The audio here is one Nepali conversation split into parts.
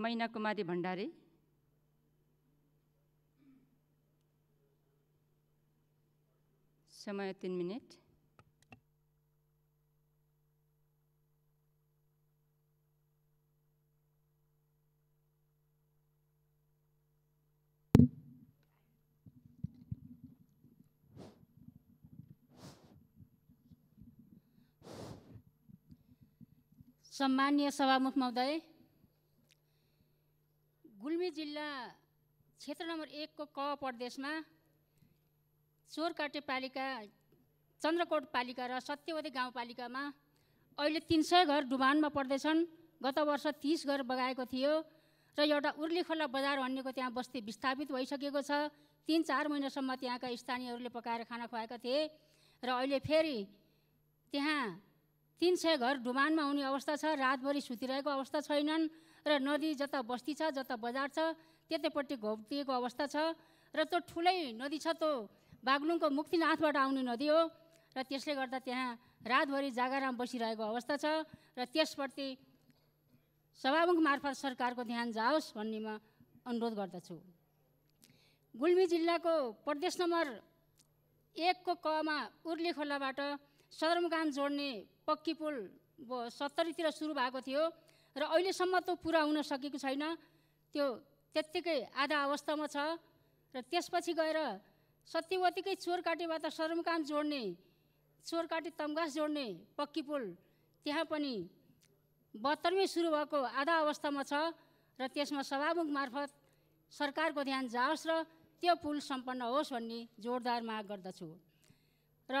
मैना कुमारी भण्डारी समय तिन मिनट सम्मान्य सभामुख महोदय गुल्मी जिल्ला क्षेत्र नम्बर एकको क प्रदेशमा चोरकाटे पालिका चन्द्रकोट पालिका र सत्यवती गाउँपालिकामा अहिले तिन सय घर डुबानमा पर्दैछन् गत वर्ष तिस घर बगाएको थियो र एउटा खोला बजार भन्नेको त्यहाँ बस्ती विस्थापित भइसकेको छ तिन चार महिनासम्म त्यहाँका स्थानीयहरूले पकाएर खाना खुवाएका थिए र अहिले फेरि त्यहाँ तिन सय घर डुबानमा आउने अवस्था छ रातभरि सुतिरहेको अवस्था छैनन् र नदी जता बस्ती छ जता बजार छ त्यतैपट्टि घोप्टिएको अवस्था छ र त्यो ठुलै नदी छ त्यो बागलुङको मुक्तिनाथबाट आउने नदी हो र त्यसले गर्दा त्यहाँ रातभरि जागाराम बसिरहेको अवस्था छ र त्यसप्रति सभामुख मार्फत सरकारको ध्यान जाओस् भन्ने म अनुरोध गर्दछु गुल्मी जिल्लाको प्रदेश नम्बर एकको कमा उर्ली खोलाबाट सदरमुकाम जोड्ने पक्की पुल सत्तरीतिर सुरु भएको थियो र अहिलेसम्म त पुरा हुन सकेको छैन त्यो त्यत्तिकै आधा अवस्थामा छ र त्यसपछि गएर सत्यवतीकै चोरकाटीबाट सदरमुकाम जोड्ने चोरकाटी तम्घास जोड्ने पक्की पुल त्यहाँ पनि बहत्तरमै सुरु भएको आधा अवस्थामा छ र त्यसमा सभामुख मार्फत सरकारको ध्यान जाओस् र त्यो पुल सम्पन्न होस् भन्ने जोरदार माग गर्दछु र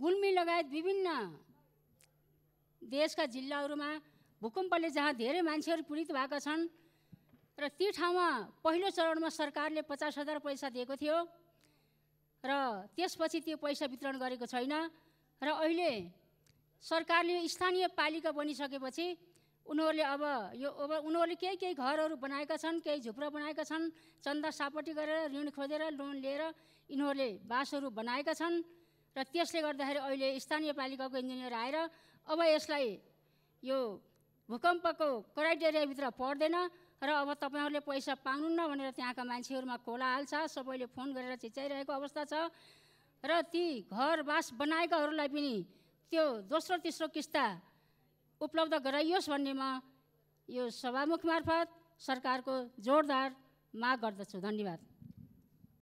गुल्मी लगायत विभिन्न देशका जिल्लाहरूमा भूकम्पले जहाँ धेरै मान्छेहरू पीडित भएका छन् र ती ठाउँमा पहिलो चरणमा सरकारले पचास हजार पैसा दिएको थियो र त्यसपछि त्यो पैसा वितरण गरेको छैन र अहिले सरकारले स्थानीय पालिका बनिसकेपछि उनीहरूले अब यो अब उनीहरूले केही केही घरहरू बनाएका छन् केही झुप्रा बनाएका छन् चन्दा सापट्टि गरेर ऋण खोजेर लोन लिएर यिनीहरूले बाँसहरू बनाएका छन् र त्यसले गर्दाखेरि अहिले स्थानीय पालिकाको इन्जिनियर आएर अब यसलाई यो भूकम्पको क्राइटेरियाभित्र पर्दैन र अब तपाईँहरूले पैसा पाउनुहुन्न भनेर त्यहाँका मान्छेहरूमा खोला हाल्छ सबैले फोन गरेर चिच्याइरहेको अवस्था छ र ती घरवास बनाएकाहरूलाई पनि त्यो दोस्रो तेस्रो किस्ता उपलब्ध गराइयोस् भन्नेमा यो सभामुख मार्फत सरकारको जोरदार माग गर्दछु धन्यवाद